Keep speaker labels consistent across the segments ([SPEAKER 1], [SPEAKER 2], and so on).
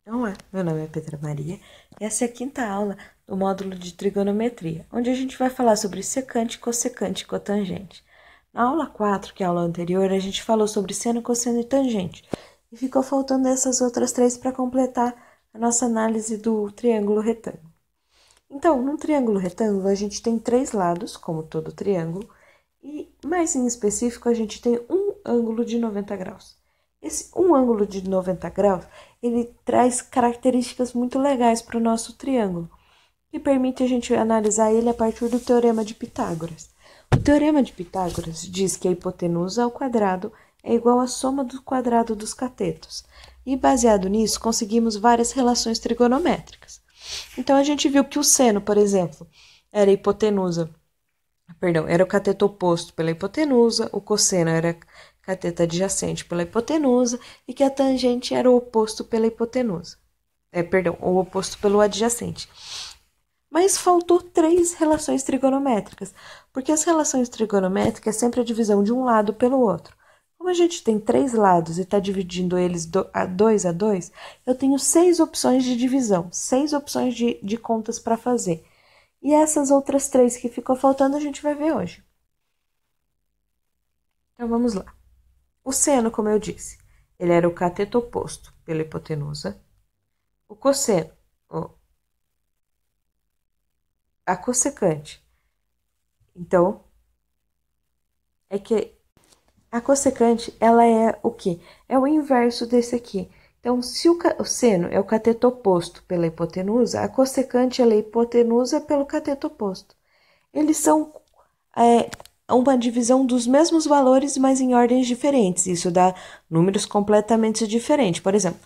[SPEAKER 1] Olá, então, é. meu nome é Petra Maria e essa é a quinta aula do módulo de trigonometria, onde a gente vai falar sobre secante, cossecante e cotangente. Na aula 4, que é a aula anterior, a gente falou sobre seno, cosseno e tangente e ficou faltando essas outras três para completar a nossa análise do triângulo retângulo. Então, num triângulo retângulo, a gente tem três lados, como todo triângulo, e mais em específico, a gente tem um ângulo de 90 graus. Esse um ângulo de 90 graus, ele traz características muito legais para o nosso triângulo, que permite a gente analisar ele a partir do teorema de Pitágoras. O teorema de Pitágoras diz que a hipotenusa ao quadrado é igual à soma do quadrado dos catetos. E baseado nisso, conseguimos várias relações trigonométricas. Então a gente viu que o seno, por exemplo, era hipotenusa, perdão, era o cateto oposto pela hipotenusa, o cosseno era cateta adjacente pela hipotenusa e que a tangente era o oposto pela hipotenusa. É, perdão, o oposto pelo adjacente. Mas faltou três relações trigonométricas, porque as relações trigonométricas é sempre a divisão de um lado pelo outro. Como a gente tem três lados e está dividindo eles do, a dois a dois, eu tenho seis opções de divisão, seis opções de, de contas para fazer. E essas outras três que ficou faltando a gente vai ver hoje. Então vamos lá. O seno, como eu disse, ele era o cateto oposto pela hipotenusa. O cosseno, a cossecante. Então, é que a cossecante, ela é o que? É o inverso desse aqui. Então, se o, o, seno é o cateto oposto pela hipotenusa, a cossecante é a hipotenusa pelo cateto oposto. Eles são é, uma divisão dos mesmos valores, mas em ordens diferentes. Isso dá números completamente diferentes. Por exemplo,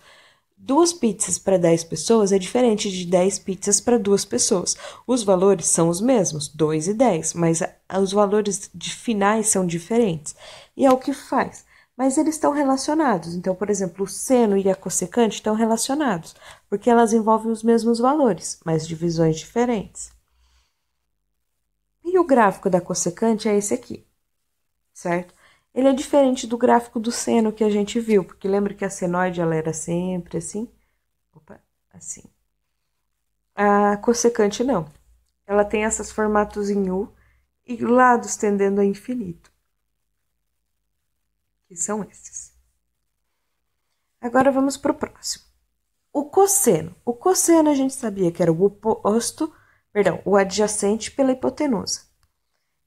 [SPEAKER 1] duas pizzas para 10 pessoas é diferente de 10 pizzas para duas pessoas. Os valores são os mesmos, 2 e 10, mas os valores de finais são diferentes. E é o que faz mas eles estão relacionados. Então, por exemplo, o seno e a cossecante estão relacionados, porque elas envolvem os mesmos valores, mas divisões diferentes. E o gráfico da cosecante é esse aqui, certo? Ele é diferente do gráfico do seno que a gente viu, porque lembra que a senoide ela era sempre assim? Opa, assim. A cosecante não. Ela tem esses formatos em U e lados tendendo a infinito, que são esses. Agora vamos para o próximo. O cosseno. O cosseno a gente sabia que era o oposto perdão, o adjacente pela hipotenusa.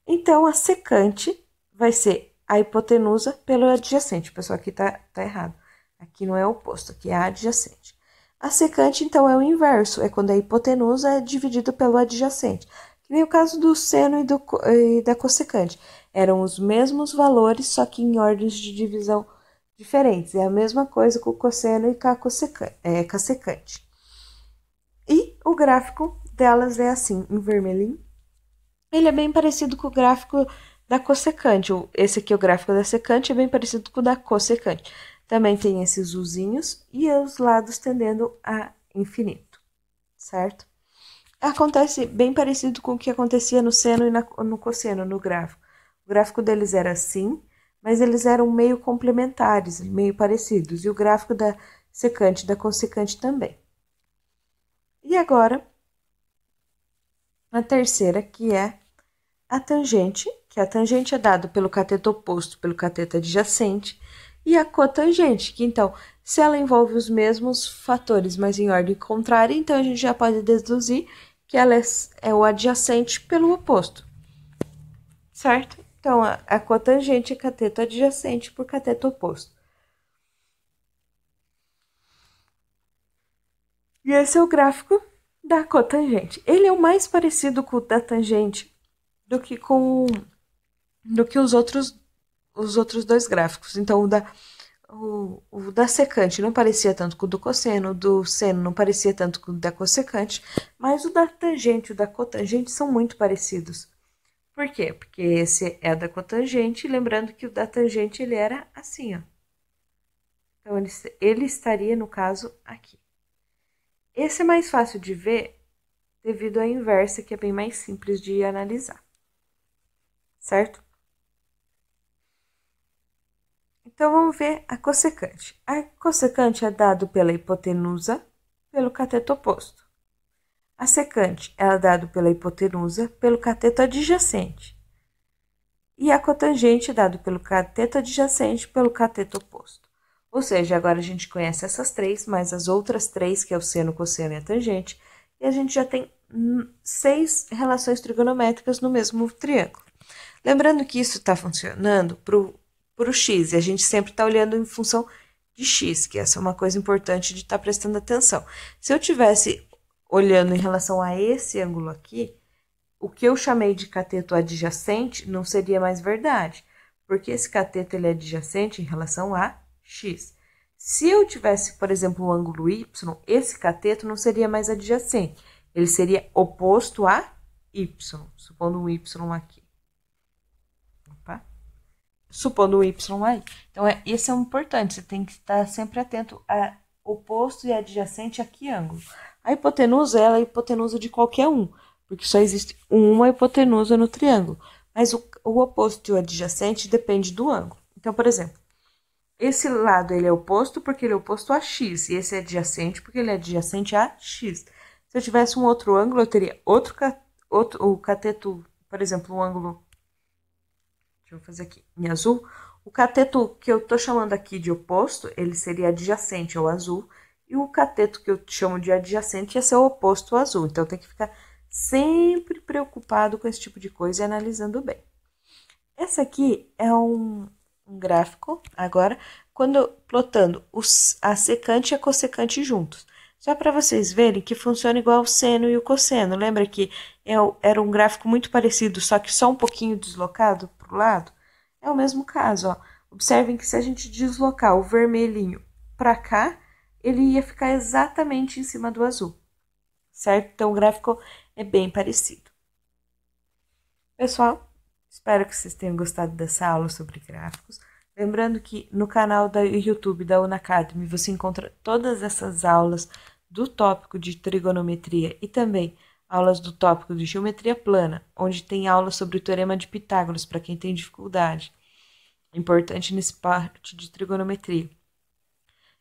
[SPEAKER 1] Então, a secante vai ser a hipotenusa pelo adjacente. Pessoal, aqui tá, tá errado. Aqui não é oposto, aqui é adjacente. A secante, então, é o inverso, é quando a hipotenusa é dividida pelo adjacente. Que nem o caso do seno e, do, e da cossecante. Eram os mesmos valores, só que em ordens de divisão diferentes. É a mesma coisa com o cosseno e com a é, E o gráfico delas é assim, em vermelhinho. Ele é bem parecido com o gráfico da cossecante. Esse aqui, o gráfico da secante, é bem parecido com o da cossecante. Também tem esses usinhos e os lados tendendo a infinito, certo? Acontece bem parecido com o que acontecia no seno e na, no cosseno, no gráfico. O gráfico deles era assim, mas eles eram meio complementares, meio parecidos. E o gráfico da secante da consecante também. E agora, a terceira, que é a tangente, que a tangente é dada pelo cateto oposto pelo cateto adjacente, e a cotangente, que então, se ela envolve os mesmos fatores, mas em ordem contrária, então a gente já pode deduzir que ela é, é o adjacente pelo oposto, certo? Então, a, a cotangente é cateto adjacente por cateto oposto. E esse é o gráfico da cotangente. Ele é o mais parecido com o da tangente do que com do que os outros os outros dois gráficos. Então o da o, o da secante não parecia tanto com o do cosseno, o do seno não parecia tanto com o da cossecante, mas o da tangente e o da cotangente são muito parecidos. Por quê? Porque esse é da cotangente, lembrando que o da tangente ele era assim, ó. Então ele, ele estaria no caso aqui. Esse é mais fácil de ver devido à inversa, que é bem mais simples de analisar, certo? Então, vamos ver a cossecante. A cossecante é dado pela hipotenusa pelo cateto oposto. A secante é dado pela hipotenusa pelo cateto adjacente. E a cotangente é dado pelo cateto adjacente pelo cateto oposto. Ou seja, agora a gente conhece essas três, mais as outras três, que é o seno, cosseno e a tangente, e a gente já tem hum, seis relações trigonométricas no mesmo triângulo. Lembrando que isso está funcionando para o x, e a gente sempre está olhando em função de x, que essa é uma coisa importante de estar tá prestando atenção. Se eu tivesse olhando em relação a esse ângulo aqui, o que eu chamei de cateto adjacente não seria mais verdade, porque esse cateto ele é adjacente em relação a x. Se eu tivesse, por exemplo, o um ângulo y, esse cateto não seria mais adjacente. Ele seria oposto a y, supondo um y aqui. Opa. Supondo um y aí. Então, é, esse é um importante. Você tem que estar sempre atento a oposto e adjacente a que ângulo. A hipotenusa ela é a hipotenusa de qualquer um, porque só existe uma hipotenusa no triângulo. Mas o, o oposto e o adjacente depende do ângulo. Então, por exemplo, esse lado ele é oposto porque ele é oposto a x, e esse é adjacente porque ele é adjacente a x. Se eu tivesse um outro ângulo, eu teria outro, outro o cateto, por exemplo, um ângulo. Deixa eu fazer aqui em azul. O cateto que eu estou chamando aqui de oposto, ele seria adjacente ao azul, e o cateto que eu chamo de adjacente ia ser o oposto ao azul. Então, tem que ficar sempre preocupado com esse tipo de coisa e analisando bem. Essa aqui é um, um gráfico agora, quando plotando os, a secante e a cossecante juntos. Só para vocês verem que funciona igual o seno e o cosseno. Lembra que eu, é era um gráfico muito parecido, só que só um pouquinho deslocado para o lado? É o mesmo caso, ó. Observem que se a gente deslocar o vermelhinho para cá, ele ia ficar exatamente em cima do azul, certo? Então, o gráfico é bem parecido. Pessoal, Espero que vocês tenham gostado dessa aula sobre gráficos. Lembrando que no canal do YouTube da Unacademy você encontra todas essas aulas do tópico de trigonometria e também aulas do tópico de geometria plana, onde tem aula sobre o teorema de Pitágoras para quem tem dificuldade. Importante nesse parte de trigonometria.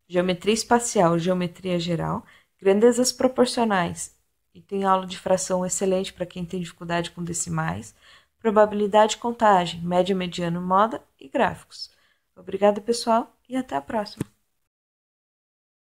[SPEAKER 1] Geometria espacial, geometria geral, grandezas proporcionais. E tem aula de fração excelente para quem tem dificuldade com decimais probabilidade contagem, média mediana moda e gráficos. Obrigado, pessoal, e até a próxima!